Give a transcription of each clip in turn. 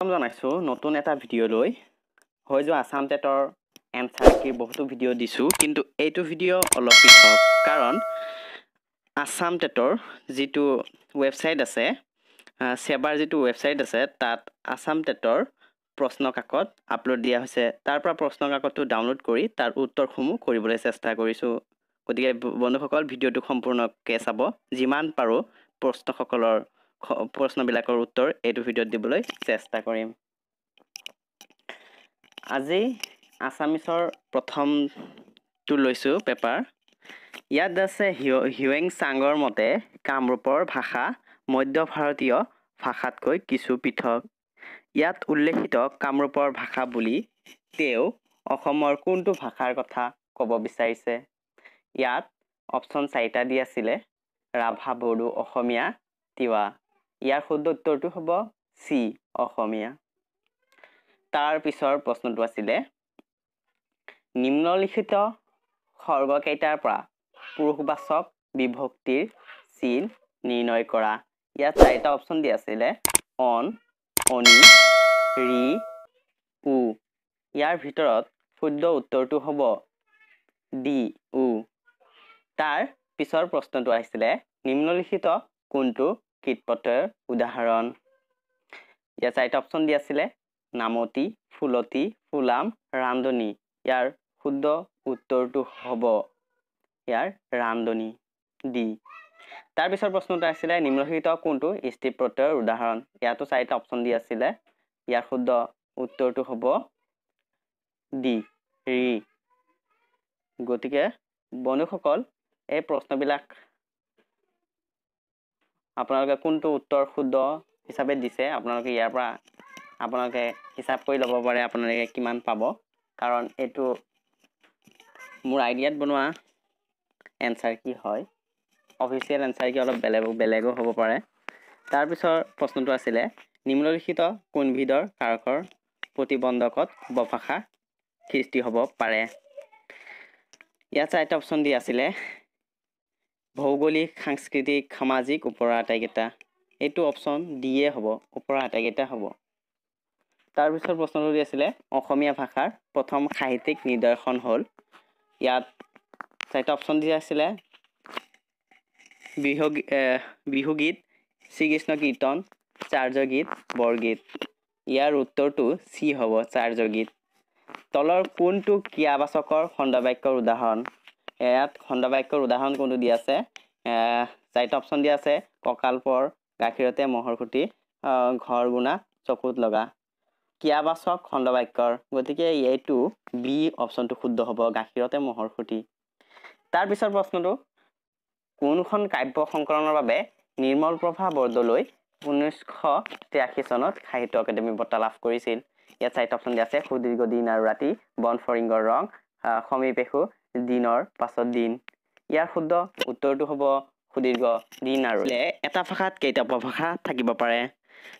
welcome জনাইছোঁ নতুন এটা লৈ হৈ যোৱা আছাম টেটৰ এনচাৰ কি বহুতো ভিডিঅ' দিছোঁ কিন্তু এইটো ভিডিঅ' অলপ পৃথক কাৰণ আছাম টেটৰ যিটো ৱেবছাইট আছে ছেবাৰ যিটো ৱেবছাইট আছে তাত আছাম টেটৰ প্ৰশ্নকাকত আপলোড দিয়া হৈছে তাৰ পৰা প্ৰশ্ন প্ৰশ্নকাকতটো ডাউনলোড কৰি তাৰ উত্তৰসমূহ কৰিবলৈ চেষ্টা কৰিছোঁ গতিকে বন্ধুসকল ভিডিঅ'টো সম্পূৰ্ণকৈ চাব যিমান পাৰোঁ প্ৰশ্নসকলৰ প্ৰশ্নবিলাকৰ উত্তৰ এইটো ভিডিঅ'ত দিবলৈ চেষ্টা কৰিম আজি আছামিছৰ প্ৰথমটো লৈছোঁ পেপাৰ ইয়াত আছে হিউৱেং চাঙৰ মতে কামৰূপৰ ভাষা মধ্য ভাৰতীয় ভাষাতকৈ কিছু পৃথক ইয়াত উল্লেখিত কামৰূপৰ ভাষা বুলি তেওঁ অসমৰ কোনটো ভাষাৰ কথা ক'ব বিচাৰিছে ইয়াত অপশ্যন চাৰিটা দি আছিলে ৰাভা বড়ো অসমীয়া তিৱা ইয়াৰ শুদ্ধ উত্তৰটো হ'ব চি অসমীয়া তাৰ পিছৰ প্ৰশ্নটো আছিলে নিম্নলিখিত সৰ্বকেইটাৰ পৰা পুৰুষবাচক বিভক্তিৰ চিন নিৰ্ণয় কৰা ইয়াত চাৰিটা অপশ্যন দিয়া আছিলে অন অনি ৰি উ ইয়াৰ ভিতৰত শুদ্ধ উত্তৰটো হ'ব ডি উ তাৰ পিছৰ প্ৰশ্নটো আহিছিলে নিম্নলিখিত কোনটো কীট কীটপতয়ৰ উদাহৰণ ইয়াৰ চাৰিটা অপশ্যন আছিলে নামতি ফুলতি ফুলাম ৰান্ধনি ইয়াৰ শুদ্ধ উত্তৰটো হ'ব ইয়াৰ ৰান্ধনি ডি তাৰপিছৰ প্ৰশ্নটো আছিলে নিম্নলিখিত কোনটো স্ত্ৰী প্ৰত্যয়ৰ উদাহৰণ ইয়াতো চাৰিটা অপশ্যন দি আছিলে ইয়াৰ শুদ্ধ উত্তৰটো হ'ব ডি ৰি গতিকে বন্ধুসকল এই প্ৰশ্নবিলাক আপোনালোকে কোনটো উত্তৰ শুদ্ধ হিচাপে দিছে আপোনালোকে ইয়াৰ পৰা আপোনালোকে হিচাপ কৰি ল'ব পাৰে আপোনালোকে কিমান পাব কাৰণ এইটো মোৰ আইডিয়াত বনোৱা এনচাৰ কি হয় অফিচিয়েল এনচাৰ কি অলপ বেলেগ বেলেগো হ'ব পাৰে তাৰপিছৰ প্ৰশ্নটো আছিলে নিম্নলিখিত কোনবিধৰ কাৰকৰ প্ৰতিবন্ধকত বফাশা সৃষ্টি হ'ব পাৰে ইয়াত চাৰিটা অপশ্যন দি আছিলে ভৌগোলিক সাংস্কৃতিক সামাজিক ওপৰৰ আটাইকেইটা এইটো অপশ্যন ডিয়ে হ'ব ওপৰৰ আটাইকেইটা হ'ব তাৰপিছত প্ৰশ্নটো দি আছিলে অসমীয়া ভাষাৰ প্ৰথম সাহিত্যিক নিদৰ্শন হ'ল ইয়াত চাৰিটা অপশ্যন দিয়া আছিলে বিহু বিহু গীত শ্ৰীকৃষ্ণ কীৰ্তন চাৰ্য গীত বৰগীত ইয়াৰ উত্তৰটো চি হ'ব চাৰ্য গীত তলৰ কোনটো ক্ৰিয়াবাচকৰ খণ্ডবাক্যৰ উদাহৰণ ইয়াত খণ্ড বাক্যৰ উদাহৰণ কোনটো দিয়া আছে চাৰিটা অপশ্যন দিয়া আছে কঁকালপৰ গাখীৰতে মহৰ খুটি ঘৰ গুণা চকুত লগা খণ্ড বাক্যৰ গতিকে এইটো বি অপশ্যনটো শুদ্ধ হ'ব গাখীৰতে মহৰ খুটি তাৰপিছৰ প্ৰশ্নটো কোনখন কাব্য সংকলনৰ বাবে নিৰ্মল প্ৰভা বৰদলৈ ঊনৈছশ তিৰাশী চনত সাহিত্য একাডেমি বঁটা লাভ কৰিছিল ইয়াত চাৰিটা অপশ্যন দিয়া আছে সুদীৰ্ঘ দিন আৰু ৰাতি বনফৰিঙৰ ৰং সমীপেশু দিনৰ পাছত দিন ইয়াৰ শুদ্ধ উত্তৰটো হ'ব সুদীৰ্ঘ দিন আৰু এটা ভাষাত কেইটা উপভাষা থাকিব পাৰে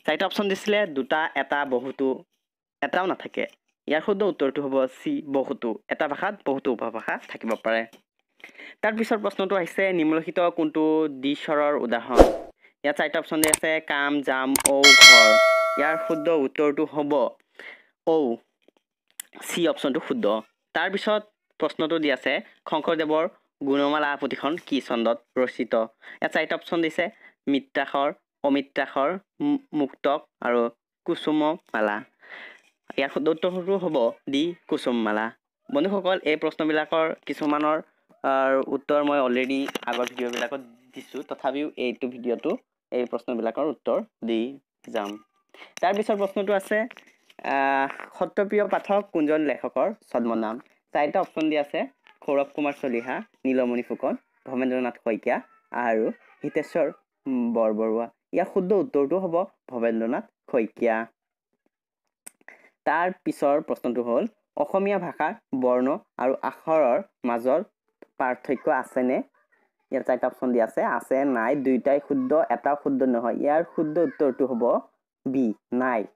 চাৰিটা অপশ্যন দিছিলে দুটা এটা বহুতো এটাও নাথাকে ইয়াৰ শুদ্ধ উত্তৰটো হ'ব চি বহুতো এটা ভাষাত বহুতো উপভাষা থাকিব পাৰে তাৰপিছৰ প্ৰশ্নটো আহিছে নিম্নলিখিত কোনটো দ্বিস্বৰৰ উদাহৰণ ইয়াত চাৰিটা অপশ্যন দি আছে কাম জাম ঔ ঘৰ ইয়াৰ শুদ্ধ উত্তৰটো হ'ব ঔ চি অপশ্যনটো শুদ্ধ তাৰপিছত প্ৰশ্নটো দি আছে শংকৰদেৱৰ গুণমালা পুথিখন কি চন্দত ৰচিত ইয়াত চাৰিটা অপশ্যন দিছে মিত্ৰাসৰ অমিত্ৰাসৰ মুক্তক আৰু কুচুম মালা ইয়াৰ উত্তৰটো হ'ব দি কুচুম মালা বন্ধুসকল এই প্ৰশ্নবিলাকৰ কিছুমানৰ উত্তৰ মই অলৰেডি আগৰ ভিডিঅ'বিলাকত দিছোঁ তথাপিও এইটো ভিডিঅ'টো এই প্ৰশ্নবিলাকৰ উত্তৰ দি যাম তাৰপিছৰ প্ৰশ্নটো আছে সত্যপ্ৰিয় পাঠক কোনজন লেখকৰ ছদ্মনাম চাৰিটা অপশ্যন দি আছে সৌৰভ কুমাৰ চলিহা নীলমণি ফুকন ভৱেন্দ্ৰনাথ শইকীয়া আৰু হিতেশ্বৰ বৰবৰুৱা ইয়াৰ শুদ্ধ উত্তৰটো হ'ব ভৱেন্দ্ৰনাথ শইকীয়া তাৰ পিছৰ প্ৰশ্নটো হ'ল অসমীয়া ভাষাৰ বৰ্ণ আৰু আখৰৰ মাজৰ পাৰ্থক্য আছেনে ইয়াৰ চাৰিটা অপশ্যন দি আছে আছে নাই দুয়োটাই শুদ্ধ এটাও শুদ্ধ নহয় ইয়াৰ শুদ্ধ উত্তৰটো হ'ব বি নাই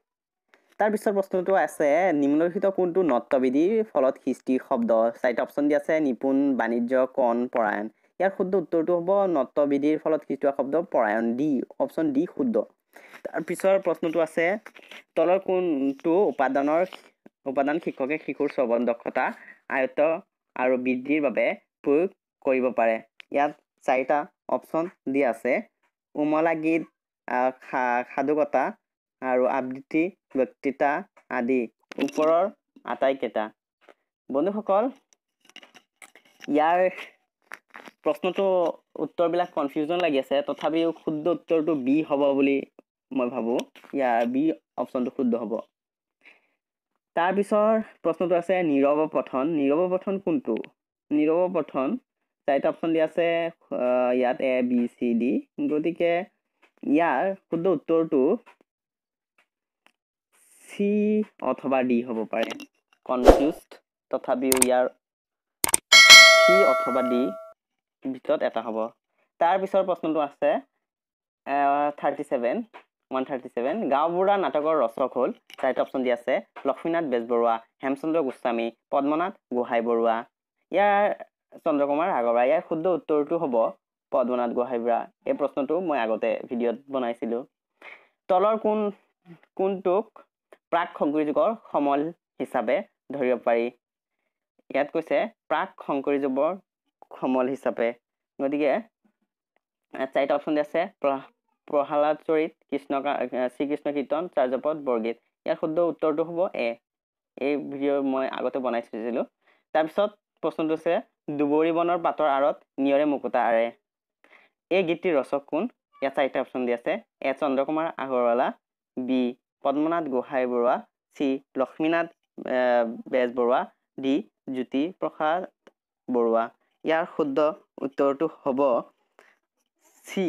তাৰপিছৰ প্ৰশ্নটো আছে নিম্নলিখিত কোনটো নত্বিধিৰ ফলত সৃষ্টি শব্দ চাৰিটা অপশ্যন দি আছে নিপুণ বাণিজ্য কণ পৰায়ণ ইয়াৰ শুদ্ধ উত্তৰটো হ'ব নত্বিধিৰ ফলত সৃষ্টি হোৱা শব্দ পৰায়ণ ডি অপশ্যন ডি শুদ্ধ তাৰপিছৰ প্ৰশ্নটো আছে তলৰ কোনটো উপাদানৰ উপাদান শিক্ষকে শিশুৰ শ্ৰৱণ দক্ষতা আয়ত্ব আৰু বৃদ্ধিৰ বাবে প্ৰয়োগ কৰিব পাৰে ইয়াত চাৰিটা অপশ্যন দি আছে উমলা গীত সাধুকতা আৰু আবৃত্তি ব্যক্তিতা আদি ওপৰৰ আটাইকেইটা বন্ধুসকল ইয়াৰ প্ৰশ্নটো উত্তৰবিলাক কনফিউজন লাগি আছে তথাপিও শুদ্ধ উত্তৰটো বি হ'ব বুলি মই ভাবোঁ ইয়াৰ বি অপশ্যনটো শুদ্ধ হ'ব তাৰপিছৰ প্ৰশ্নটো আছে নীৰৱ পঠন নীৰৱ পঠন কোনটো নীৰৱ পঠন চাৰিটা অপশ্যন দি আছে ইয়াত এ বি চি ডি গতিকে ইয়াৰ শুদ্ধ উত্তৰটো চি অথবা ডি হ'ব পাৰে কনফিউজ তথাপিও ইয়াৰ চি অথবা ডি ভিতৰত এটা হ'ব তাৰপিছৰ প্ৰশ্নটো আছে thirty seven one thirty seven গাঁওবুঢ়া নাটকৰ ৰচক হ'ল ৰাইট অপশ্যন দি আছে লক্ষ্মীনাথ বেজবৰুৱা হেমচন্দ্ৰ গোস্বামী পদ্মনাথ গোহাঁই বৰুৱা ইয়াৰ চন্দ্ৰকুমাৰ আগৰৱা ইয়াৰ শুদ্ধ উত্তৰটো হ'ব পদ্মনাথ গোহাঁই বৰা এই প্ৰশ্নটো মই আগতে ভিডিঅ'ত বনাইছিলোঁ তলৰ কোন কোনটোক প্ৰাক শংকৰী যুগৰ সমল হিচাপে ধৰিব পাৰি ইয়াত কৈছে প্ৰাক শংকৰী যুগৰ সমল হিচাপে গতিকে চাৰিটা অপশ্যন দি আছে প্ৰহ্লাদ চৰিত কৃষ্ণ শ্ৰীকৃষ্ণ কীৰ্তন চাৰ্যপদ বৰগীত ইয়াৰ শুদ্ধ উত্তৰটো হ'ব এ এই ভিডিঅ' মই আগতে বনাই থৈছিলোঁ তাৰপিছত প্ৰশ্নটো আছে দুবৰি বনৰ পাতৰ আঁৰত নিয়ৰে মুকুতা আৰে এই গীতটিৰ ৰচক কোন ইয়াত চাৰিটা অপশ্যন দি আছে A Chandrakumar Agarwala B Padmanath Gohain Barua C Lakshminath Bezbaroa D Jyotiprasad Barua ইয়াৰ শুদ্ধ উত্তৰটো হ'ব চি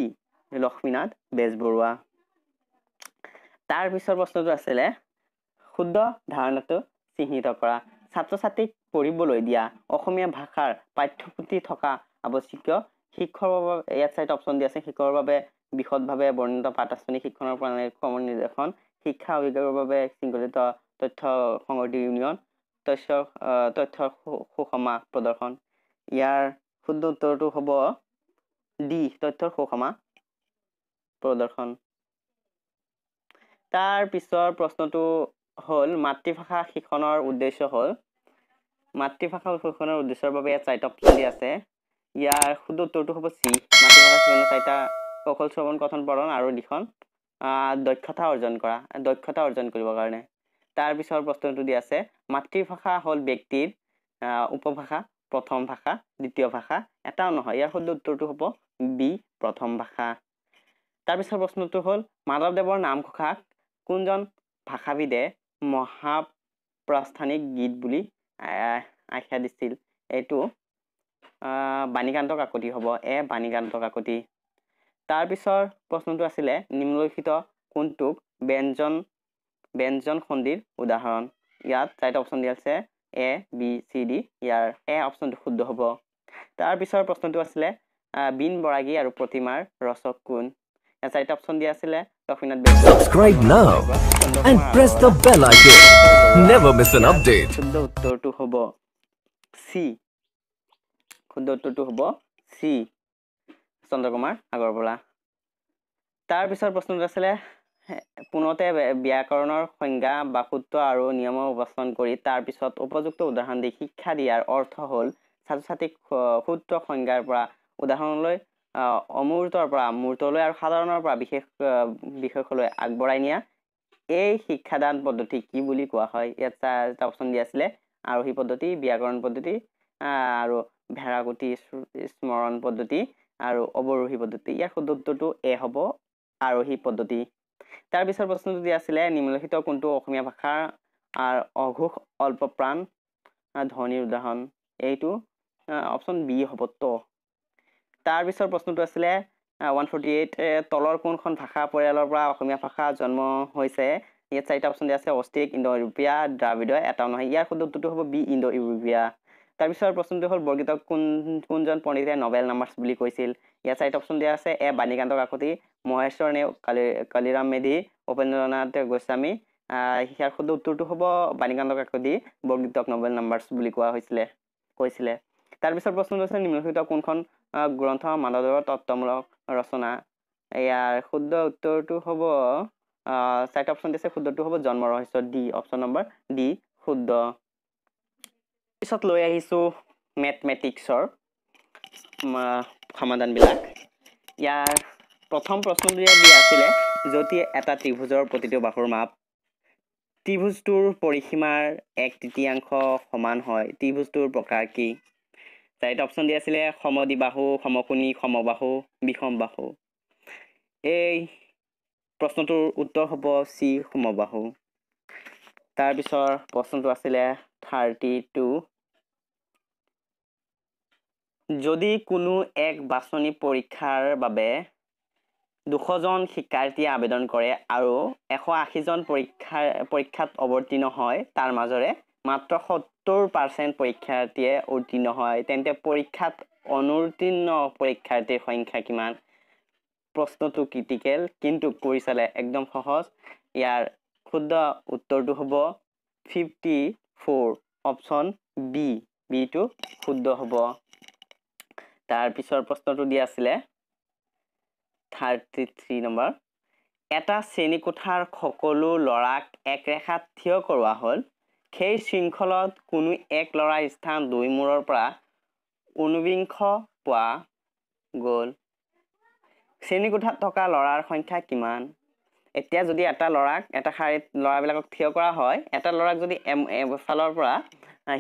লক্ষ্মীনাথ বেজবৰুৱা তাৰ পিছৰ প্ৰশ্নটো আছিলে শুদ্ধ ধাৰণাটো চিহ্নিত কৰা ছাত্ৰ ছাত্ৰীক পঢ়িবলৈ দিয়া অসমীয়া ভাষাৰ পাঠ্যপুথি থকা আৱশ্যকীয় শিক্ষকৰ বাবে ইয়াত চাইড অপশ্যন দিয়া আছে শিক্ষকৰ বাবে বিশদভাৱে বৰ্ণিত পাঠ শিক্ষণৰ প্ৰণালীৰ নিৰ্দেশন শিক্ষা অধিকাৰৰ বাবে শৃংখলিত তথ্য সংগতি ইউনিয়ন তথ্য তথ্য সুষমা প্ৰদৰ্শন ইয়াৰ শুদ্ধ উত্তৰটো হ'ব ডি তথ্যৰ সুষমা প্ৰদৰ্শন তাৰ পিছৰ প্ৰশ্নটো হ'ল মাতৃভাষা শিক্ষণৰ উদ্দেশ্য হ'ল মাতৃভাষা শিক্ষণৰ উদ্দেশ্যৰ বাবে ইয়াত চাৰিটা অপশ্যন দি আছে ইয়াৰ শুদ্ধ উত্তৰটো হ'ব চি মাতৃভাষা শিক্ষণৰ চাৰিটা কৌশল শ্ৰৱণ কথন পৰণ আৰু লিখন দক্ষতা অৰ্জন কৰা দক্ষতা অৰ্জন কৰিবৰ কাৰণে তাৰপিছৰ প্ৰশ্নটো দি আছে মাতৃভাষা হ'ল ব্যক্তিৰ উপভাষা প্ৰথম ভাষা দ্বিতীয় ভাষা এটাও নহয় ইয়াৰ শুদ্ধ উত্তৰটো হ'ব বি প্ৰথম ভাষা তাৰপিছৰ প্ৰশ্নটো হ'ল মাধৱদেৱৰ নামঘোষাক কোনজন ভাষাবিদে মহাপ্ৰস্থানিক গীত বুলি আখ্যা দিছিল এইটো বাণীকান্ত কাকতি হ'ব এ বাণীকান্ত কাকতি তাৰপিছৰ প্ৰশ্নটো আছিলে নিম্নলিখিত কোনটোক ব্যঞ্জন ব্যঞ্জন সন্ধিৰ উদাহৰণ ইয়াত চাৰিটা অপশ্যন দিয়া আছে এ বি চি ডি ইয়াৰ এ অপশ্যনটো শুদ্ধ হ'ব তাৰপিছৰ প্ৰশ্নটো আছিলে বিন বৰাগী আৰু প্ৰতিমাৰ ৰচক কোন ইয়াত চাৰিটা অপশ্যন দিয়া আছিলে লক্ষ্মীনাথ বেজ্ৰাইব শুদ্ধ উত্তৰটো হ'ব চি শুদ্ধ উত্তৰটো হ'ব চি চন্দ্ৰকুমাৰ আগৰৱলা তাৰপিছৰ প্ৰশ্নটো আছিলে পুনতে ব্যাকৰণৰ সংজ্ঞা বা বাসুত্ব আৰু নিয়মৰ উপাচন কৰি তাৰপিছত উপযুক্ত উদাহৰণ দি শিক্ষা দিয়াৰ অৰ্থ হ'ল ছাত্ৰ ছাত্ৰীক সূত্ৰ সংজ্ঞাৰ পৰা উদাহৰণলৈ অমূৰ্তৰ পৰা মূৰ্তলৈ আৰু সাধাৰণৰ পৰা বিশেষ বিশেষলৈ আগবঢ়াই নিয়া এই শিক্ষাদান পদ্ধতি কি বুলি কোৱা হয় ইয়াত চা এটা অপশ্যন দিয়া আছিলে আৰু সেই পদ্ধতি ব্যাকৰণ পদ্ধতি আৰু ভেড়াকুটি স্মৰণ পদ্ধতি আৰু অৱৰোহী পদ্ধতি ইয়াৰ শুদ্ধ উত্তৰটো এ হ'ব আৰোহী পদ্ধতি তাৰপিছৰ প্ৰশ্নটো দিয়া আছিলে নিম্নলিখিত কোনটো অসমীয়া ভাষাৰ অঘোষ অল্প প্ৰাণ ধ্বনিৰ উদাহৰণ এইটো অপশ্যন বি হ'ব ত তাৰপিছৰ প্ৰশ্নটো আছিলে ওৱান ফৰ্টি এইট তলৰ কোনখন ভাষা পৰিয়ালৰ পৰা অসমীয়া ভাষা জন্ম হৈছে ইয়াত চাৰিটা অপশ্যন দিয়া আছে অষ্ট্ৰিক ইণ্ড ইউৰোপীয়া দ্ৰাবিড এটাও নহয় ইয়াৰ শুদ্ধ উত্তৰটো হ'ব বি ইণ্ড ইউৰোপীয়া তাৰপিছৰ প্ৰশ্নটো হ'ল বৰগীতক কোন কোনজন পণ্ডিতে নবেল নাম্বাৰ্ছ বুলি কৈছিল ইয়াত চাইট অপশ্যন দিয়া আছে এ বাণীকান্ত কাকতি মহেশ্বৰ নেও কালি কালিৰাম মেধি উপেন্দ্ৰনাথ গোস্বামী ইয়াৰ শুদ্ধ উত্তৰটো হ'ব বাণীকান্ত কাকতি বৰগীতক নবেল নাম্বাৰ্ছ বুলি কোৱা হৈছিলে কৈছিলে তাৰপিছৰ প্ৰশ্নটো হৈছে নিম্নলিখিত কোনখন গ্ৰন্থ মাধৱদেৱৰ তত্বমূলক ৰচনা ইয়াৰ শুদ্ধ উত্তৰটো হ'ব চাইট অপশ্যন দিছে শুদ্ধটো হ'ব জন্ম ৰহস্য ডি অপশ্যন নম্বৰ ডি শুদ্ধ পিছত লৈ আহিছোঁ মেথমেটিক্সৰ সমাধানবিলাক ইয়াৰ প্ৰথম প্ৰশ্নটো ইয়াত দিয়া আছিলে যদি এটা ত্ৰিভুজৰ প্ৰতিটো বাহুৰ মাপ ত্ৰিভুজটোৰ পৰিসীমাৰ এক তৃতীয়াংশ সমান হয় ত্ৰিভুজটোৰ প্ৰকাৰ কি চাৰিটা অপশ্যন দিয়া আছিলে সমদিবাহু সমকোণি সমবাহু বিষমবাহু এই প্ৰশ্নটোৰ উত্তৰ হ'ব চি সমবাহু তাৰপিছৰ প্ৰশ্নটো আছিলে থাৰ্টি টু যদি কোনো এক বাছনি পৰীক্ষাৰ বাবে দুশজন শিক্ষাৰ্থীয়ে আবেদন কৰে আৰু এশ আশীজন পৰীক্ষাৰ পৰীক্ষাত অৱতীৰ্ণ হয় তাৰ মাজৰে মাত্ৰ সত্তৰ পাৰ্চেণ্ট পৰীক্ষাৰ্থীয়ে অৱতীৰ্ণ হয় তেন্তে পৰীক্ষাত অনুতীৰ্ণ পৰীক্ষাৰ্থীৰ সংখ্যা কিমান প্ৰশ্নটো ক্ৰিটিকেল কিন্তু কৰি চালে একদম সহজ ইয়াৰ শুদ্ধ উত্তৰটো হ'ব ফিফটি ফ'ৰ অপশ্যন বি বিটো শুদ্ধ হ'ব তাৰ পিছৰ প্ৰশ্নটো দিয়া আছিলে থাৰ্টি থ্ৰী নম্বৰ এটা শ্ৰেণীকোঠাৰ সকলো ল'ৰাক একৰেখাত থিয় কৰোৱা হ'ল সেই শৃংখলত কোনো এক ল'ৰাৰ স্থান দুই মূৰৰ পৰা ঊনবিংশ পোৱা গ'ল শ্ৰেণীকোঠাত থকা ল'ৰাৰ সংখ্যা কিমান এতিয়া যদি এটা ল'ৰাক এটা শাৰীত ল'ৰাবিলাকক থিয় কৰা হয় এটা ল'ৰাক যদি এফালৰ পৰা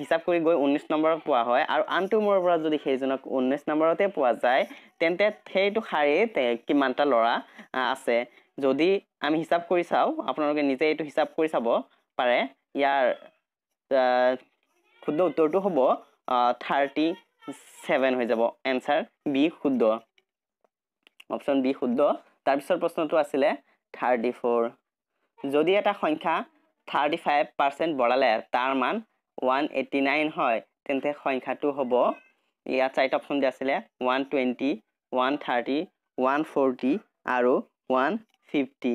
হিচাপ কৰি গৈ ঊনৈছ নম্বৰত পোৱা হয় আৰু আনটো মূৰৰ পৰা যদি সেইজনক ঊনৈছ নম্বৰতে পোৱা যায় তেন্তে সেইটো শাৰীত কিমানটা ল'ৰা আছে যদি আমি হিচাপ কৰি চাওঁ আপোনালোকে নিজে এইটো হিচাপ কৰি চাব পাৰে ইয়াৰ শুদ্ধ উত্তৰটো হ'ব থাৰ্টি ছেভেন হৈ যাব এনচাৰ বি শুদ্ধ অপশ্যন বি শুদ্ধ তাৰপিছৰ প্ৰশ্নটো আছিলে থাৰ্টি ফ'ৰ যদি এটা সংখ্যা থাৰ্টি ফাইভ পাৰ্চেণ্ট বঢ়ালে তাৰ মান ওৱান এইটি নাইন হয় তেন্তে সংখ্যাটো হ'ব ইয়াত চাৰিটা অপশ্যন দিয়া আছিলে one twenty one thirty one forty আৰু ওৱান ফিফটি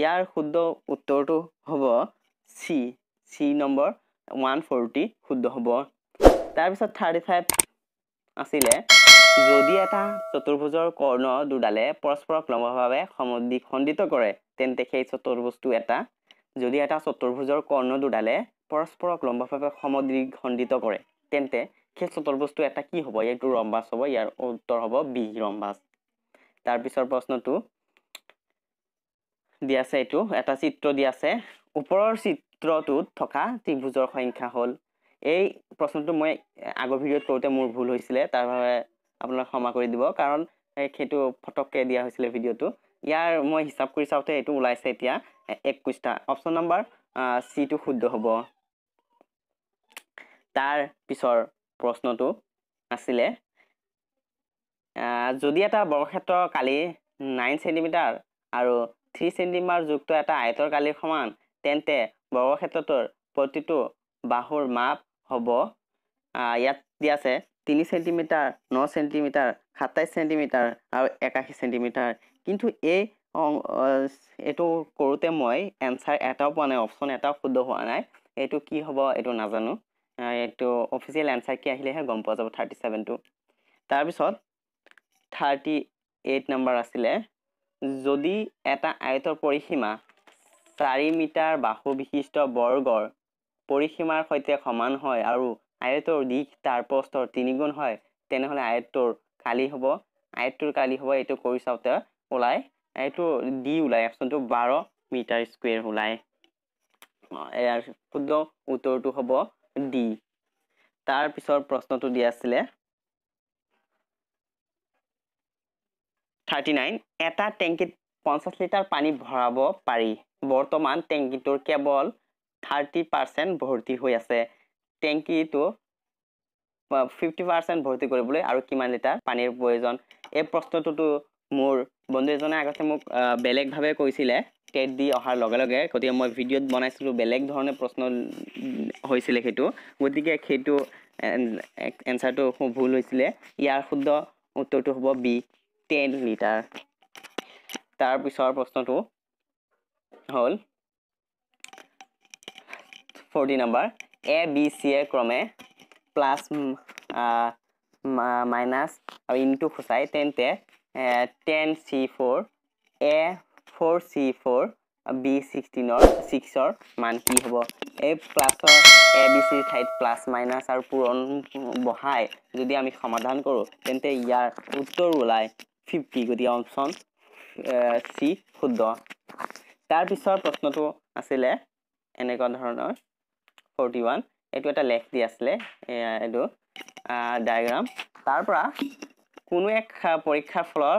ইয়াৰ শুদ্ধ উত্তৰটো হ'ব C C number one forty শুদ্ধ হ'ব তাৰপিছত থাৰ্টি ফাইভ আছিলে যদি এটা চতুৰ্ভুজৰ কৰ্ণ দুডালে পৰস্পৰক লম্বভাৱে সমদি খণ্ডিত কৰে তেন্তে সেই চতুৰ্ভুজটো এটা যদি এটা চতুৰ্ভুজৰ কৰ্ণ দুডালে পৰস্পৰক লম্বভাৱে সমদ্বিখণ্ডিত কৰে তেন্তে সেই বস্তু এটা কি হ'ব ইয়াৰটো ৰম্বাছ হ'ব ইয়াৰ উত্তৰ হ'ব বি ৰম্বাছ তাৰপিছৰ প্ৰশ্নটো দি আছে এইটো এটা চিত্ৰ দি আছে ওপৰৰ চিত্ৰটোত থকা ত্ৰিভুজৰ সংখ্যা হ'ল এই প্ৰশ্নটো মই আগৰ ভিডিঅ'ত কৰোঁতে মোৰ ভুল হৈছিলে তাৰ বাবে আপোনালোকে ক্ষমা কৰি দিব কাৰণ সেইটো ফটককৈ দিয়া হৈছিলে ভিডিঅ'টো ইয়াৰ মই হিচাপ কৰি চাওঁতে এইটো ওলাইছে এতিয়া একৈছটা অপশ্যন নম্বৰ চিটো শুদ্ধ হ'ব তাৰ পিছৰ প্ৰশ্নটো আছিলে যদি এটা বৰ্গক্ষেত্ৰ কালি নাইন চেণ্টিমিটাৰ আৰু থ্ৰী ছেণ্টিমিটাৰ যুক্ত এটা আয়তৰ কালিৰ সমান তেন্তে বৰ্গক্ষেত্ৰটোৰ প্ৰতিটো বাহুৰ মাপ হ'ব ইয়াত দিয়া আছে তিনি চেণ্টিমিটাৰ ন চেণ্টিমিটাৰ সাতাইছ চেণ্টিমিটাৰ আৰু একাশী চেণ্টিমিটাৰ কিন্তু এই এইটো কৰোঁতে মই এনচাৰ এটাও পোৱা নাই অপশ্যন এটাও শুদ্ধ হোৱা নাই এইটো কি হ'ব এইটো নাজানো এইটো অফিচিয়েল এনচাৰ কি আহিলেহে গম পোৱা যাব থাৰ্টি ছেভেনটো তাৰপিছত থাৰ্টি এইট নম্বৰ আছিলে যদি এটা আয়তৰ পৰিসীমা চাৰি মিটাৰ বাহু বিশিষ্ট বৰ্গৰ পৰিসীমাৰ সৈতে সমান হয় আৰু আয়তৰ দিশ তাৰ প্ৰস্তৰ তিনিগুণ হয় তেনেহ'লে আয়তটোৰ কালি হ'ব আয়তটোৰ কালি হ'ব এইটো কৰি চাওঁতে ওলাই এইটো ডি ওলাই এপশ্যনটো বাৰ মিটাৰ স্কুৱেৰ ওলায় ইয়াৰ শুদ্ধ উত্তৰটো হ'ব ডি তাৰ পিছৰ প্ৰশ্নটো দিয়া আছিলে থাৰ্টি নাইন এটা টেংকিত পঞ্চাছ লিটাৰ পানী ভৰাব পাৰি বৰ্তমান টেংকিটোৰ কেৱল থাৰ্টি পাৰ্চেণ্ট ভৰ্তি হৈ আছে টেংকিটো ফিফটি পাৰ্চেণ্ট ভৰ্তি কৰিবলৈ আৰু কিমান লিটাৰ পানীৰ প্ৰয়োজন এই প্ৰশ্নটোতো মোৰ বন্ধু এজনে আগতে মোক বেলেগভাৱে কৈছিলে টেট দি অহাৰ লগে লগে গতিকে মই ভিডিঅ'ত বনাইছিলোঁ বেলেগ ধৰণে প্ৰশ্ন হৈছিলে সেইটো গতিকে সেইটো এনচাৰটো ভুল হৈছিলে ইয়াৰ শুদ্ধ উত্তৰটো হ'ব বি টেন লিটাৰ তাৰপিছৰ প্ৰশ্নটো হ'ল forty number A B C এ ক্ৰমে প্লাছ মাইনাছ আৰু ইনটো সূচায় তেন্তে ten C four A four C four B sixteen सिक्सर मान कि हम ए प्लास A B C ठाईत pliers minus और पूरण बहाय जो आम समाधान करूँ तं इार उत्तर ऊल् फिफ्टी गति अपन सी शुद्ध तार पिछर प्रश्न तो आने फोर्टी वान यू एट लेख दी आसो डायग्राम तार क्षा फल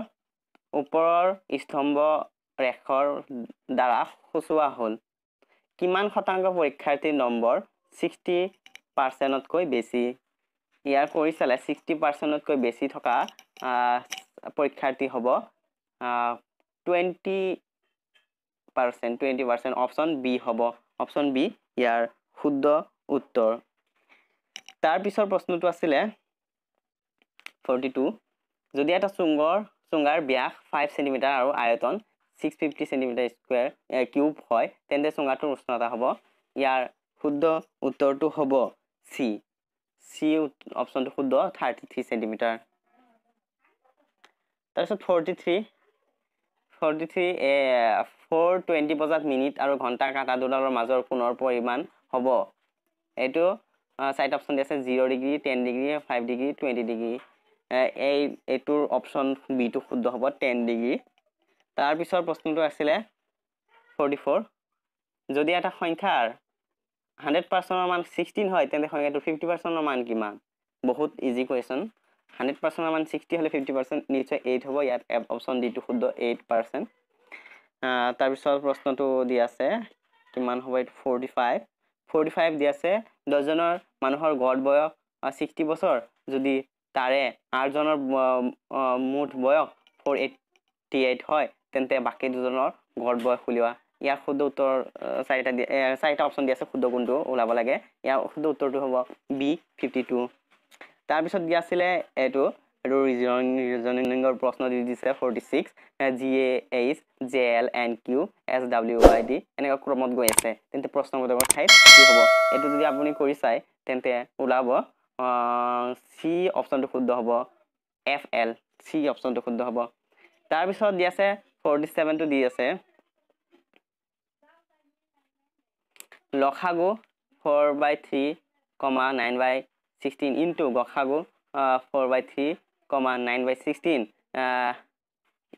ऊपर स्तम्भ ৰেখৰ দ্বাৰা সূচোৱা হ'ল কিমান শতাংশ পৰীক্ষাৰ্থীৰ নম্বৰ ছিক্সটি পাৰ্চেণ্টতকৈ বেছি ইয়াৰ কৰি চালে ছিক্সটি পাৰ্চেণ্টতকৈ বেছি থকা পৰীক্ষাৰ্থী হ'ব twenty percent twenty percent option B হ'ব অপশ্যন বি ইয়াৰ শুদ্ধ উত্তৰ তাৰপিছৰ প্ৰশ্নটো আছিলে ফৰ্টি টু যদি এটা চুংগৰ চুঙাৰ ব্যাস ফাইভ চেণ্টিমিটাৰ আৰু আয়তন six fifty centimetre square cube হয় তেন্তে চুঙাটোৰ উষ্ণতা হ'ব ইয়াৰ শুদ্ধ উত্তৰটো হ'ব চি চি অপশ্যনটো শুদ্ধ থাৰ্টি থ্ৰী চেণ্টিমিটাৰ তাৰপিছত forty three forty three A four twenty বজাত মিনিট আৰু ঘণ্টাৰ কাটাডোডালৰ মাজৰ কোণৰ পৰিমাণ হ'ব এইটো ছাইড অপশ্যন দি আছে zero' degree ten degree five degree twenty degree এই এইটোৰ অপশ্যন বিটো শুদ্ধ হ'ব টেন ডিগ্ৰী তাৰপিছৰ প্ৰশ্নটো আছিলে ফৰ্টি ফ'ৰ যদি এটা সংখ্যাৰ হাণ্ড্ৰেড পাৰ্চেণ্টৰ মান ছিক্সটিন হয় তেন্তে সংখ্যাটোৰ ফিফটি পাৰ্চেণ্টৰ মান কিমান বহুত ইজি কুৱেশ্যন হাণ্ড্ৰেড পাৰ্চেণ্টৰ মান ছিক্সটি হ'লে ফিফটি পাৰ্চেণ্ট নিশ্চয় এইট হ'ব ইয়াত অপশ্যন ডিটো শুদ্ধ এইট পাৰ্চেণ্ট তাৰপিছত প্ৰশ্নটো দি আছে কিমান হ'ব এইটো ফৰ্টি ফাইভ ফৰ্টি ফাইভ দি আছে দহজনৰ মানুহৰ গড় বয়স ছিক্সটি বছৰ যদি তাৰে আঠজনৰ মুঠ বয়স ফ'ৰ এইটি এইট হয় তেন্তে বাকী দুজনৰ ঘৰত বয়স উলিওৱা ইয়াৰ শুদ্ধ উত্তৰ চাৰিটা দিয়া চাৰিটা অপশ্যন দি আছে শুদ্ধ কোনটো ওলাব লাগে ইয়াৰ শুদ্ধ উত্তৰটো হ'ব বি ফিফটি টু তাৰপিছত দিয়া আছিলে এইটো এইটো ৰিজনিং ৰিজনিঙৰ প্ৰশ্ন দি দিছে forty six G A H J L N Q S W I D এনেকুৱা ক্ৰমত গৈ আছে তেন্তে প্ৰশ্ন প্ৰশ্নবোধকৰ ঠাইত কি হ'ব এইটো যদি আপুনি কৰি চায় তেন্তে ওলাব চি অপশ্যনটো শুদ্ধ হ'ব এফ এল চি অপশ্যনটো শুদ্ধ হ'ব তাৰপিছত দিয়া আছে ফৰ্টি চেভেনটো দি আছে লখাগু four by three comma nine by sixteen into গখাগু four by three comma nine by sixteen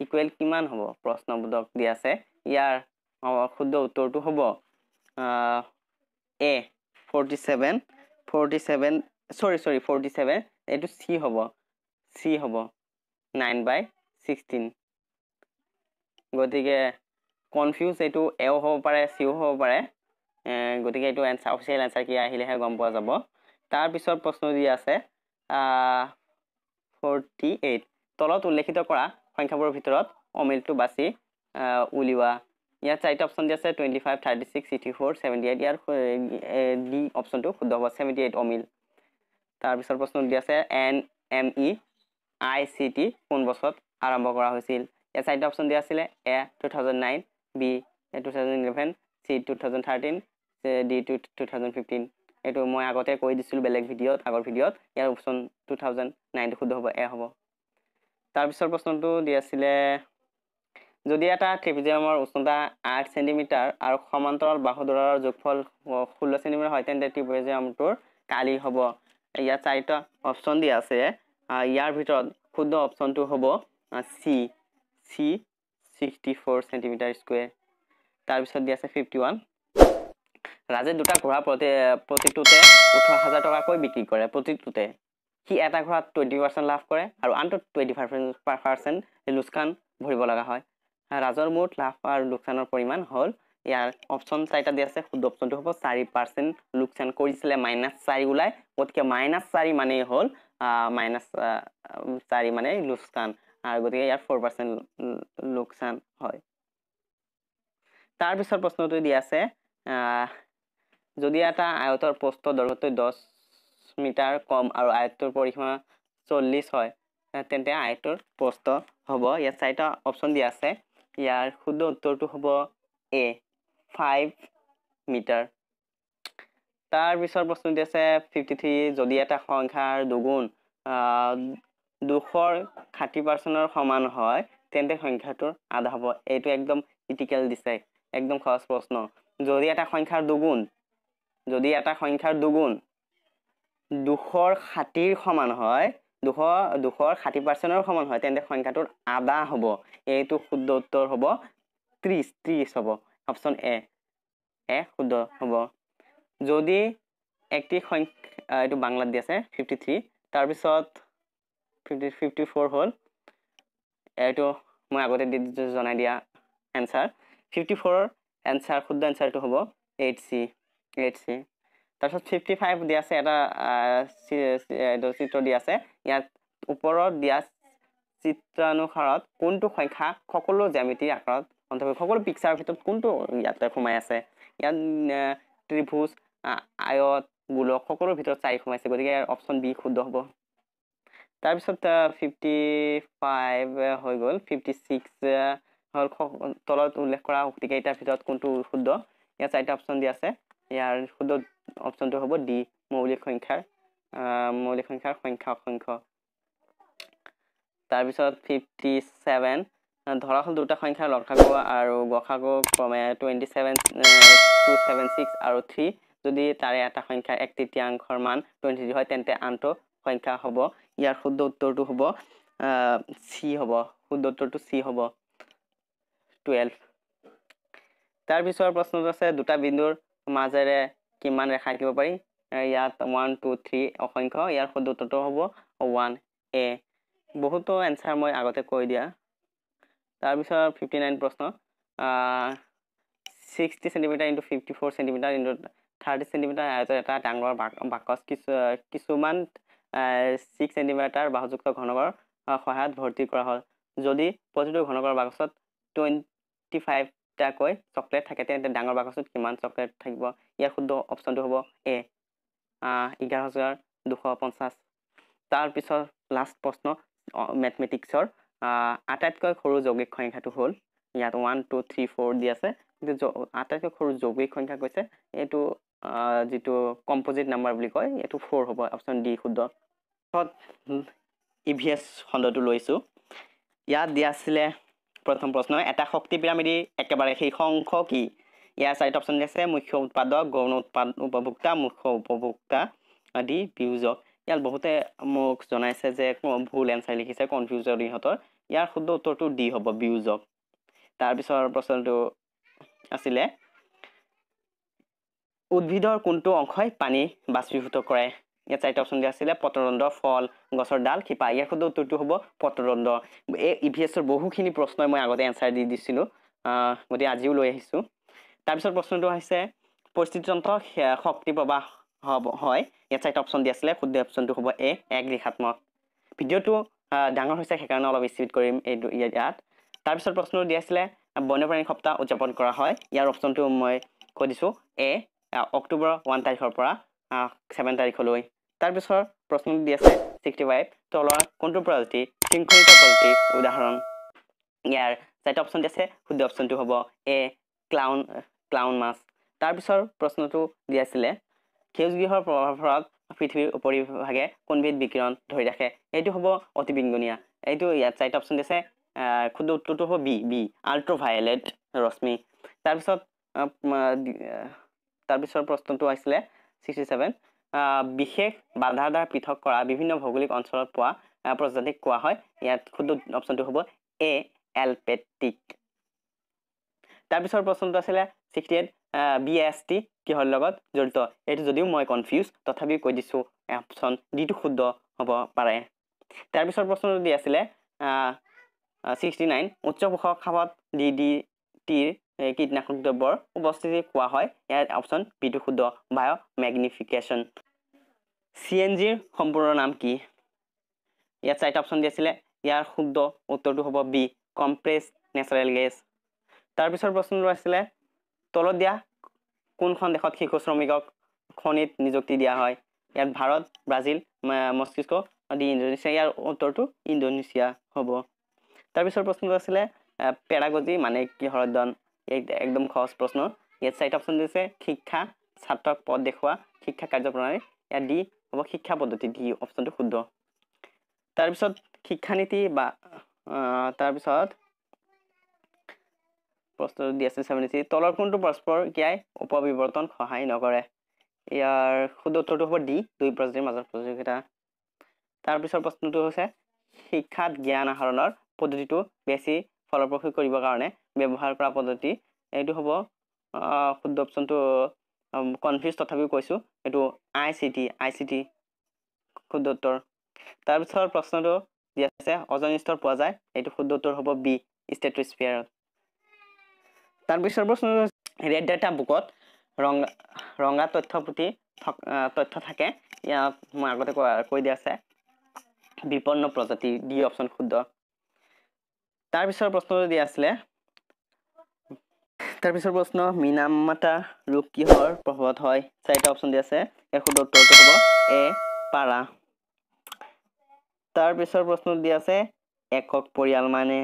equal কিমান হ'ব প্ৰশ্নবোধক দি আছে ইয়াৰ শুদ্ধ উত্তৰটো হ'ব A forty seven forty seven sorry sorry forty seven এইটো চি হ'ব চি হ'ব নাইন বাই ছিক্সটিন গতিকে কনফিউজ এইটো এও হ'ব পাৰে চিও হ'ব পাৰে গতিকে এইটো এনচাৰ অফিচিয়েল এনচাৰ কি আহিলেহে গম পোৱা যাব তাৰপিছত প্ৰশ্ন যি আছে ফৰ্টি এইট তলত উল্লেখিত কৰা সংখ্যাবোৰৰ ভিতৰত অমিলটো বাছি উলিওৱা ইয়াত চাৰিটা অপশ্যন দি আছে twenty five thirty six eighty four seventy eight ইয়াৰ ডি অপশ্যনটো শুদ্ধ হ'ব ছেভেণ্টি এইট অমিল তাৰপিছত প্ৰশ্ন দি আছে N M E I C T কোন বছৰত আৰম্ভ কৰা হৈছিল ইয়াত চাৰিটা অপশ্যন দিয়া আছিলে A two thousand nine B two thousand eleven C two thousand thirteen D two two thousand fifteen এইটো মই আগতে কৈ দিছিলোঁ বেলেগ ভিডিঅ'ত আগৰ ভিডিঅ'ত ইয়াৰ অপশ্যন টু থাউজেণ্ড নাইনটো শুদ্ধ হ'ব এ হ'ব তাৰপিছৰ প্ৰশ্নটো দি আছিলে যদি এটা ট্ৰিপিজিয়ামৰ উষ্ণতা আঠ চেণ্টিমিটাৰ আৰু সমান্তৰাল বাহুদৰাৰ যোগফল ষোল্ল চেণ্টিমিটাৰ হয় তেন্তে ট্ৰিপিজিয়ামটোৰ কালি হ'ব ইয়াত চাৰিটা অপশ্যন দিয়া আছে ইয়াৰ ভিতৰত শুদ্ধ অপশ্যনটো হ'ব C C sixty four centimetre square তাৰপিছত দি আছে ফিফটি ওৱান ৰাজে দুটা ঘোঁৰা প্ৰতি প্ৰতিটোতে ওঠৰ হাজাৰ টকাকৈ বিক্ৰী কৰে প্ৰতিটোতে সি এটা ঘোঁৰাত টুৱেণ্টি পাৰ্চেণ্ট লাভ কৰে আৰু আনটো টুৱেণ্টি ফাইভ পাৰ্চেণ্ট লোকচান ভৰিব লগা হয় ৰাজৰ মুঠ লাভ আৰু লোকচানৰ পৰিমাণ হ'ল ইয়াৰ অপশ্যন চাৰিটা দি আছে শুদ্ধ অপশ্যনটো হ'ব চাৰি পাৰ্চেণ্ট লোকচান কৰিছিলে মাইনাছ চাৰি ওলায় গতিকে মাইনাছ চাৰি মানেই হ'ল মাইনাছ চাৰি মানে লোকচান আৰু গতিকে ইয়াৰ ফ'ৰ পাৰ্চেণ্ট লোকচান হয় তাৰপৰ প্ৰশ্নটো দি আছে যদি এটা আয়তৰ প্ৰস্ত দৈৰ্ঘ্যত দহ মিটাৰ কম আৰু আয়ত্তৰ পৰিসীমা চল্লিছ হয় তেন্তে আয়ত্তৰ প্ৰস্ত হব ইয়াত চাৰিটা অপশ্যন দিয়ে আছে ইয়াৰ শুদ্ধ উত্তৰটো হব এ ফাইভ মিটাৰ তাৰপিছৰ প্ৰশ্ন দিয়ে আছে ফিফটি থ্ৰী যদি এটা সংখ্যাৰ দুগুণ দুশৰ ষাঠি পাৰ্চেণ্টৰ সমান হয় তেন্তে সংখ্যাটোৰ আধা হ'ব এইটো একদম ইটিকেল দিছে একদম সহজ প্ৰশ্ন যদি এটা সংখ্যাৰ দুগুণ যদি এটা সংখ্যাৰ দুগুণ দুশৰ ষাঠিৰ সমান হয় দুশ দুশৰ ষাঠি পাৰ্চেণ্টৰ সমান হয় তেন্তে সংখ্যাটোৰ আধা হ'ব এইটো শুদ্ধ উত্তৰ হ'ব ত্ৰিছ ত্ৰিছ হ'ব অপশ্যন এ এ শুদ্ধ হ'ব যদি একটি সংখ্যা এইটো বাংলাত দি আছে ফিফটি থ্ৰী তাৰপিছত ফিফটি ফ'ৰ হ'ল এইটো মই আগতে জনাই দিয়া এনচাৰ ফিফটি ফ'ৰৰ এনচাৰ শুদ্ধ এনচাৰটো হ'ব এইট চি এইট চি তাৰপিছত ফিফটি ফাইভ দিয়া আছে এটা চিত্ৰ দিয়া আছে ইয়াত ওপৰত দিয়া চিত্ৰানুসাৰত কোনটো সংখ্যা সকলো জ্যামিতিৰ আকাৰত অন্তৰ্ভুক্ত সকলো পিকচাৰৰ ভিতৰত কোনটো ইয়াতে সোমাই আছে ইয়াত ত্ৰিভুজ আয়ত গোলক সকলোৰ ভিতৰত চাৰি সোমাইছে গতিকে ইয়াৰ অপশ্যন বি শুদ্ধ হ'ব তাৰ পিছত ফাইভ হৈ গ'ল ফিফটি ছিক্স হল তলত উল্লেখ কৰা শক্তিকেইটাৰ ভিতৰত কোনটো শুদ্ধ ইয়া চাৰিটা অপশ্যন দি আছে ইয়াৰ শুদ্ধ অপশ্যনটো হ'ব ডি মৌলিক সংখ্যাৰ মৌলিক সংখ্যাৰ সংখ্যা অসংখ্য তাৰপিছত ফিফটি ছেভেন ধৰা হ'ল দুটা সংখ্যাৰ লখাগ আৰু গখাগ ক্ৰমে twenty seven two seven six আৰু থ্ৰী যদি তাৰে এটা সংখ্যা এক তৃতীয়াংশৰ মান টুৱেণ্টি থ্ৰী হয় তেন্তে আনটো সংখ্যা হ'ব ইয়ার শুদ্ধ উত্তরটা হব সি হব শুদ্ধ উত্তরটা সি হব টুয়েলভ তার পিছর প্রশ্ন আছে দুটা বিন্দুর মাজেরে কিমান রেখা আঁকিব পারি ইয়াত ওয়ান টু থ্রি অসংখ্য ইয়ার শুদ্ধ উত্তরটা হব ওয়ান এ বহুতো এনসার মই আগতে কই দিয়া তার পিছর ফিফটি নাইন প্রশ্ন sixty centimetre into fifty four centimetre into thirty centimetre এটা ডাঙর বাকস কিছু কিছুমান ছিক্স চেণ্টিমিটাৰ বাহযুক্ত ঘনকৰ সহায়ত ভৰ্তি কৰা হয় যদি প্ৰতিটো ঘনকৰ বাকচত টুৱেণ্টি ফাইভটাকৈ চকলেট থাকে তেন্তে ডাঙৰ বাকচত কিমান চকলেট থাকিব ইয়াৰ শুদ্ধ অপশ্যনটো হ'ব এ এঘাৰ হাজাৰ দুশ পঞ্চাছ তাৰপিছত লাষ্ট প্ৰশ্ন মেথমেটিক্সৰ আটাইতকৈ সৰু যৌগিক সংখ্যাটো হ'ল ইয়াত ওৱান টু থ্ৰী ফ'ৰ দি আছে কিন্তু আটাইতকৈ সৰু যৌগিক সংখ্যা কৈছে এইটো যিটো কম্পজিট নাম্বাৰ বুলি কয় এইটো ফ'ৰ হ'ব অপশ্যন ডি শুদ্ধ পিছত ই ভি এছ খণ্ডটো লৈছোঁ ইয়াত দিয়া আছিলে প্ৰথম প্ৰশ্ন এটা শক্তি পিৰামিডি একেবাৰে সেই অংশ কি ইয়াৰ চাৰিটা অপশ্যন দি আছে মুখ্য উৎপাদক গৌণ উৎপাদ উপভোক্তা মুখ্য উপভোক্তা আদি বিয়োজক ইয়াত বহুতে মোক জনাইছে যে ভুল এনচাৰ লিখিছে কনফিউজন ইহঁতৰ ইয়াৰ শুদ্ধ উত্তৰটো ডি হ'ব বিয়োজক তাৰপিছৰ প্ৰশ্নটো আছিলে উদ্ভিদৰ কোনটো অংশই পানী বাষ্পীভূত কৰে ইয়াত চাৰিটা অপশ্যন দিয়া আছিলে পতদণ্ড ফল গছৰ ডাল শিপা ইয়াৰ শুদ্ধ উত্তৰটো হ'ব পতদণ্ড এই ই ভি এছৰ বহুখিনি প্ৰশ্নই মই আগতে এনচাৰ দি দিছিলোঁ গতিকে আজিও লৈ আহিছোঁ তাৰপিছত প্ৰশ্নটো হৈছে পৰিস্থিতিতন্ত্ৰ শক্তি প্ৰবাহ হ'ব হয় ইয়াত চাৰিটা অপশ্যন দিয়া আছিলে শুদ্ধ অপশ্যনটো হ'ব এ এক দিশাত্মক ভিডিঅ'টো ডাঙৰ হৈছে সেইকাৰণে অলপ ৰিচিভ কৰিম এইটো ইয়াত তাৰপিছত প্ৰশ্নটো দিয়া আছিলে বন্যপ্ৰাণী সপ্তাহ উদযাপন কৰা হয় ইয়াৰ অপশ্যনটো মই কৈ দিছোঁ এ অক্টোবৰ ওৱান তাৰিখৰ পৰা ছেভেন তাৰিখলৈ তাৰপিছৰ প্ৰশ্ন দি আছে ছিক্সটি ফাইভ তলৰ কোনটো প্ৰজাতি শৃংখলিত প্ৰজাতি উদাহৰণ ইয়াৰ চাৰিটা অপশ্যন দি আছে শুদ্ধ অপশ্যনটো হ'ব এ ক্লাউন ক্লাউন মাছ তাৰপিছৰ প্ৰশ্নটো দি আছিলে সেউজগৃহৰ প্ৰভাৱত পৃথিৱীৰ উপৰিভাগে কোনবিধ বিকিৰণ ধৰি ৰাখে এইটো হ'ব অতি বিংগনীয়া এইটো ইয়াত চাৰিটা অপশ্যন আছে ক্ষুদ্ৰ উত্তৰটো হ'ব বি বি আল্ট্ৰাভায়লেট ৰশ্মি তাৰপিছত তাৰপিছৰ প্ৰশ্নটো আছিলে ছিক্সটি ছেভেন বিশেষ বাধাৰ দ্বাৰা পৃথক কৰা বিভিন্ন ভৌগোলিক অঞ্চলত পোৱা প্ৰজাতিক কোৱা হয় ইয়াত শুদ্ধ অপশ্যনটো হ'ব এ এলপেটিক তাৰপিছৰ প্ৰশ্নটো আছিলে sixty eight B S T কিহৰ লগত জড়িত এইটো যদিও মই কনফিউজ তথাপিও কৈ দিছোঁ অপশ্যন ডিটো শুদ্ধ হ'ব পাৰে তাৰপিছৰ প্ৰশ্নটো দি আছিলে ছিক্সটি নাইন উচ্চ পোষক সাৱত ডি ডি টিৰ এই কীটনাশক দ্ৰব্যৰ উপস্থিতি কোৱা হয় ইয়াত অপশ্যন বিদুশুদ্ধ বায় মেগনিফিকেশ্যন চি এন জিৰ সম্পূৰ্ণ নাম কি ইয়াত চাৰিটা অপশ্যন দিছিলে ইয়াৰ শুদ্ধ উত্তৰটো হ'ব বি কম্প্ৰেছ নেচাৰেল গেছ তাৰপিছৰ প্ৰশ্নটো আছিলে তলত দিয়া কোনখন দেশত শিশু শ্ৰমিকক খনিত নিযুক্তি দিয়া হয় ইয়াত ভাৰত ব্ৰাজিল মস্তিষ্ক আদি ইণ্ডোনেছিয়া ইয়াৰ উত্তৰটো ইণ্ডোনেছিয়া হ'ব তাৰপিছৰ প্ৰশ্নটো আছিলে পেৰাগজি মানে কি কিহৰদন একদম সহজ প্ৰশ্ন ইয়াত চাৰিটা অপশ্যন দিছে শিক্ষা ছাত্ৰক পথ দেখুওৱা শিক্ষা কাৰ্যপ্ৰণালী ইয়াত ডি হ'ব শিক্ষা পদ্ধতি ডি অপশ্যনটো শুদ্ধ তাৰপিছত শিক্ষানীতি বা তাৰপিছত প্ৰশ্নটো দি আছে চেভেন তলৰ কোনটো পৰস্পৰ ক্ৰিয়াই উপবিৱৰ্তন সহায় নকৰে ইয়াৰ শুদ্ধ উত্তৰটো হ'ব ডি দুই প্ৰজাতিৰ মাজৰ প্ৰতিযোগিতা তাৰপিছৰ প্ৰশ্নটো হৈছে শিক্ষাত জ্ঞান আহৰণৰ পদ্ধতিটো বেছি ফলপ্ৰসূ কৰিবৰ কাৰণে ব্যৱহাৰ কৰা পদ্ধতি এইটো হ'ব শুদ্ধ অপশ্যনটো কনফিউজ তথাপিও কৈছোঁ এইটো I C T I C T শুদ্ধ উত্তৰ তাৰপিছত প্ৰশ্নটো দি আছে অজন স্তৰ পোৱা যায় এইটো শুদ্ধ উত্তৰ হ'ব বি ষ্টেট্ৰস্ফিয়াৰত তাৰপিছৰ প্ৰশ্নটো ৰেড ডাটা বুকত ৰঙা ৰঙা তথ্য পুথি তথ্য থাকে ইয়াক মই আগতে কৈ দিয়া আছে বিপন্ন প্ৰজাতি ডি অপশ্যন শুদ্ধ তাৰপিছৰ প্ৰশ্নটো দিয়া আছিলে তাৰপিছৰ প্ৰশ্ন মিনাম মাতা ৰোগ কিহৰ প্ৰভাৱত হয় চাৰিটা অপশ্যন দি আছে ইয়াৰ শুদ্ধ উত্তৰটো হ'ব এ পাৰা তাৰপিছৰ প্ৰশ্ন দি আছে একক পৰিয়াল মানে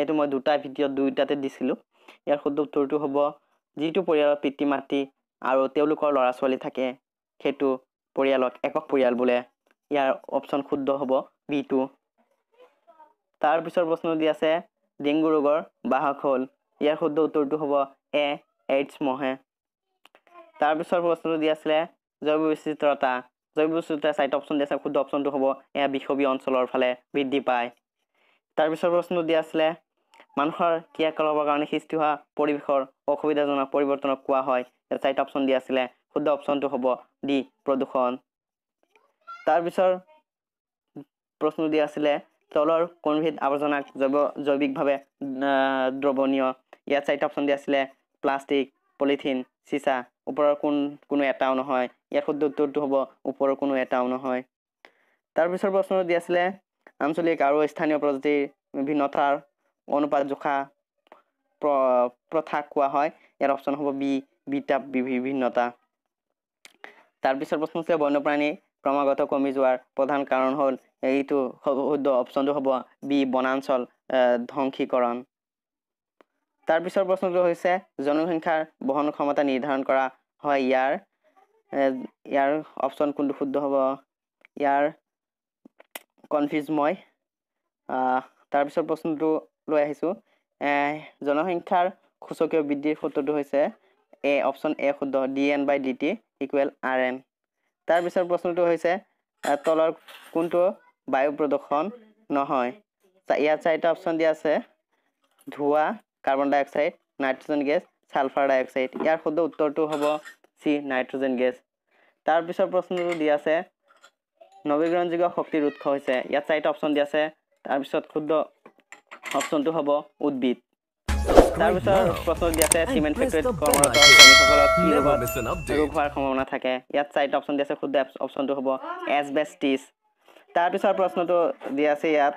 এইটো মই দুটা ভিডিঅ' দুয়োটাতে দিছিলোঁ ইয়াৰ শুদ্ধ উত্তৰটো হ'ব যিটো পৰিয়ালৰ পিতৃ মাতৃ আৰু তেওঁলোকৰ ল'ৰা ছোৱালী থাকে সেইটো পৰিয়ালক একক পৰিয়াল বোলে ইয়াৰ অপশ্যন শুদ্ধ হ'ব বি টু তাৰপিছৰ প্ৰশ্ন দি আছে ডেংগু ৰোগৰ বাহক হ'ল ইয়াৰ শুদ্ধ উত্তৰটো হ'ব এ এইডছ মহে তাৰপিছৰ প্ৰশ্নটো দিয়া আছিলে জৈৱ বিচিত্ৰতা জৈৱ বিচিত্ৰতা চাইট অপশ্যন দিয়া শুদ্ধ অপশ্যনটো হ'ব এয়া বিষৱী অঞ্চলৰ ফালে বৃদ্ধি পায় তাৰপিছৰ প্ৰশ্নটো দিয়া আছিলে মানুহৰ ক্ৰিয়াকলাপৰ কাৰণে সৃষ্টি হোৱা পৰিৱেশৰ অসুবিধাজনক পৰিৱৰ্তনক কোৱা হয় ইয়াত চাৰিটা অপশ্যন দিয়া আছিলে শুদ্ধ অপশ্যনটো হ'ব ডি প্ৰদূষণ তাৰপিছৰ প্ৰশ্নটো দিয়া আছিলে তলৰ কোনবিধ আৱৰ্জনাক জৈৱ জৈৱিকভাৱে দ্ৰৱণীয় ইয়াত চাৰিটা অপশ্যন দিয়া আছিলে প্লাষ্টিক পলিথিন চিচা ওপৰৰ কোন কোনো এটাও নহয় ইয়াৰ শুদ্ধ উত্তৰটো হ'ব ওপৰৰ কোনো এটাও নহয় তাৰপিছৰ প্ৰশ্নটো দিয়া আছিলে আঞ্চলিক আৰু স্থানীয় প্ৰজাতিৰ ভিন্নতাৰ অনুপাত জোখা প্ৰথা কোৱা হয় ইয়াৰ অপশ্যন হ'ব বি বিতাপ বিভিন্নতা তাৰপিছৰ প্ৰশ্ন আছিলে বন্যপ্ৰাণী ক্ৰমাগত কমি যোৱাৰ প্ৰধান কাৰণ হ'ল এইটো শুদ্ধ অপশ্যনটো হ'ব বি বনাঞ্চল ধ্বংসীকৰণ তাৰপিছৰ প্ৰশ্নটো হৈছে জনসংখ্যাৰ বহন ক্ষমতা নিৰ্ধাৰণ কৰা হয় ইয়াৰ ইয়াৰ অপশ্যন কোনটো শুদ্ধ হ'ব ইয়াৰ কনফিউজ মই তাৰপিছৰ প্ৰশ্নটো লৈ আহিছোঁ জনসংখ্যাৰ সূচকীয় বৃদ্ধিৰ সূত্ৰটো হৈছে এ অপশ্যন এ শুদ্ধ D N by D T equal R N তাৰপিছৰ প্ৰশ্নটো হৈছে তলৰ কোনটো বায়ু প্ৰদূষণ নহয় ইয়াত চাৰিটা অপশ্যন দিয়া আছে ধোঁৱা carbon dioxide nitrogen gas sulphur dioxide ইয়াৰ শুদ্ধ উত্তৰটো হ'ব চি নাইট্ৰজেন গেছ তাৰপিছৰ প্ৰশ্নটো দি আছে নৱীকৰণযোগ্য শক্তিৰ উৎস হৈছে ইয়াত চাৰিটা অপশ্যন দিয়া আছে তাৰপিছত শুদ্ধ অপশ্যনটো হ'ব উদ্ভিদ তাৰপিছত প্ৰশ্ন দিয়া আছে চিমেণ্ট ফেক্টৰীত কৰ্মৰত ৰোগ হোৱাৰ সম্ভাৱনা থাকে ইয়াত চাৰিটা অপশ্যন দিয়া আছে শুদ্ধ অপশ্যনটো হ'ব এছ বেষ্ট টিছ তাৰপিছৰ প্ৰশ্নটো দিয়া আছে ইয়াত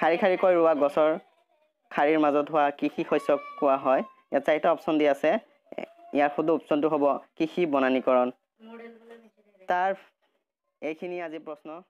শাৰী শাৰীকৈ ৰোৱা গছৰ শাৰীৰ মাজত হোৱা কৃষি শস্যক কোৱা হয় ইয়াত চাৰিটা অপশ্যন দি আছে ইয়াৰ শুদ্ধ অপশ্যনটো হ'ব কৃষি বনানীকৰণ তাৰ এইখিনি আজি প্ৰশ্ন